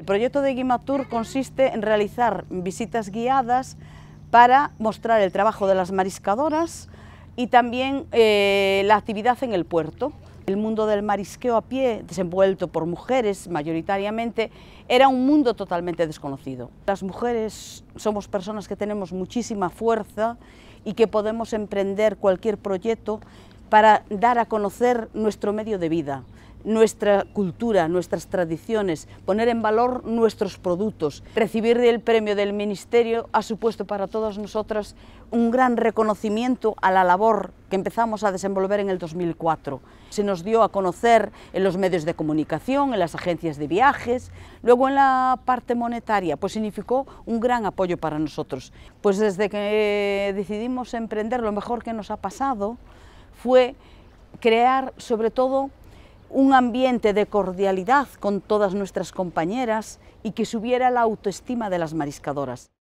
El proyecto de Guimatur consiste en realizar visitas guiadas para mostrar el trabajo de las mariscadoras y también eh, la actividad en el puerto. El mundo del marisqueo a pie, desenvuelto por mujeres mayoritariamente, era un mundo totalmente desconocido. Las mujeres somos personas que tenemos muchísima fuerza y que podemos emprender cualquier proyecto para dar a conocer nuestro medio de vida nuestra cultura, nuestras tradiciones, poner en valor nuestros productos. Recibir el premio del Ministerio ha supuesto para todas nosotras un gran reconocimiento a la labor que empezamos a desenvolver en el 2004. Se nos dio a conocer en los medios de comunicación, en las agencias de viajes, luego en la parte monetaria, pues significó un gran apoyo para nosotros. Pues desde que decidimos emprender, lo mejor que nos ha pasado fue crear sobre todo un ambiente de cordialidad con todas nuestras compañeras y que subiera la autoestima de las mariscadoras.